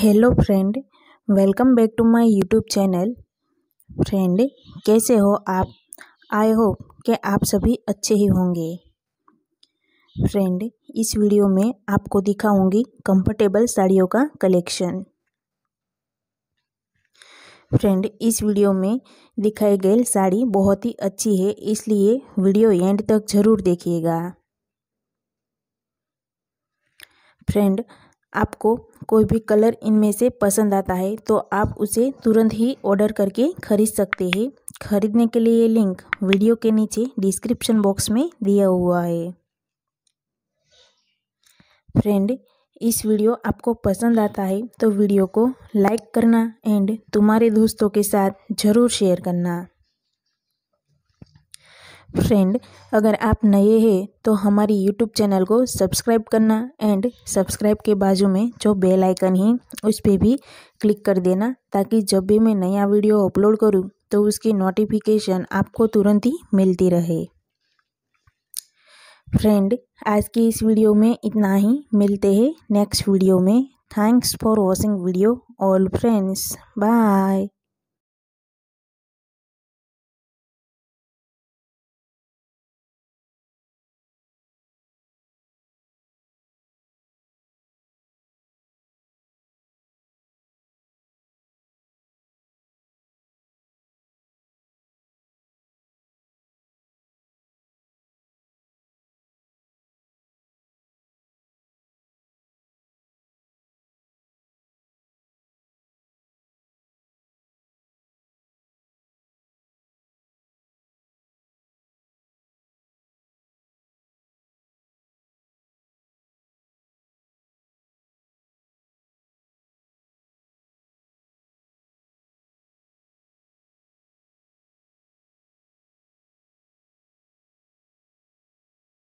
hello friend welcome back to my YouTube channel friend कैसे हो आप आई होप कि आप सभी अच्छे ही होंगे फ्रेंड इस वीडियो में आपको दिखाऊंगी कंफर्टेबल साड़ियों का कलेक्शन फ्रेंड इस वीडियो में दिखाई गई साड़ी बहुत ही अच्छी है इसलिए वीडियो एंड तक ज़रूर देखिएगा फ्रेंड आपको कोई भी कलर इनमें से पसंद आता है तो आप उसे तुरंत ही ऑर्डर करके खरीद सकते हैं खरीदने के लिए लिंक वीडियो के नीचे डिस्क्रिप्शन बॉक्स में दिया हुआ है फ्रेंड इस वीडियो आपको पसंद आता है तो वीडियो को लाइक करना एंड तुम्हारे दोस्तों के साथ ज़रूर शेयर करना फ्रेंड अगर आप नए हैं तो हमारी यूट्यूब चैनल को सब्सक्राइब करना एंड सब्सक्राइब के बाजू में जो बेल आइकन है उस पर भी क्लिक कर देना ताकि जब भी मैं नया वीडियो अपलोड करूँ तो उसकी नोटिफिकेशन आपको तुरंत ही मिलती रहे फ्रेंड आज की इस वीडियो में इतना ही मिलते हैं नेक्स्ट वीडियो में thanks for watching video all friends bye